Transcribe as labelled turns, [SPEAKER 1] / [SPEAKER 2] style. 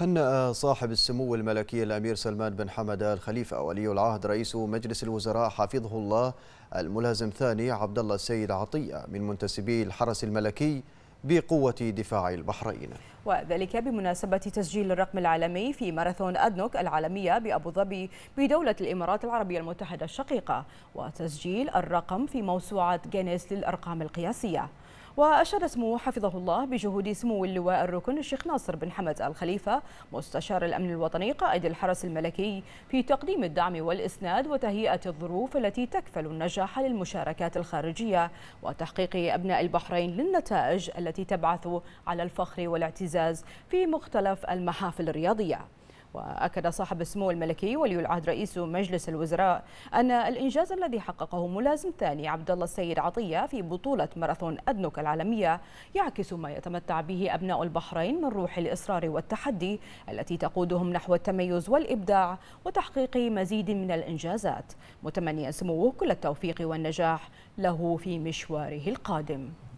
[SPEAKER 1] هنأ صاحب السمو الملكي الأمير سلمان بن حمد الخليفة ولي العهد رئيس مجلس الوزراء حفظه الله الملازم ثاني عبد الله السيد عطية من منتسبي الحرس الملكي بقوة دفاع البحرين
[SPEAKER 2] وذلك بمناسبة تسجيل الرقم العالمي في ماراثون أدنوك العالمية بأبو ظبي بدولة الإمارات العربية المتحدة الشقيقة وتسجيل الرقم في موسوعة جينيس للأرقام القياسية وأشار سموه حفظه الله بجهود سمو اللواء الركن الشيخ ناصر بن حمد الخليفة مستشار الأمن الوطني قائد الحرس الملكي في تقديم الدعم والإسناد وتهيئة الظروف التي تكفل النجاح للمشاركات الخارجية وتحقيق أبناء البحرين للنتائج التي تبعث على الفخر والاعتزاز في مختلف المحافل الرياضية وأكد صاحب السمو الملكي ولي العهد رئيس مجلس الوزراء أن الإنجاز الذي حققه ملازم ثاني عبد الله السيد عطية في بطولة ماراثون أدنك العالمية يعكس ما يتمتع به أبناء البحرين من روح الإصرار والتحدي التي تقودهم نحو التميز والإبداع وتحقيق مزيد من الإنجازات متمنيا سموه كل التوفيق والنجاح له في مشواره القادم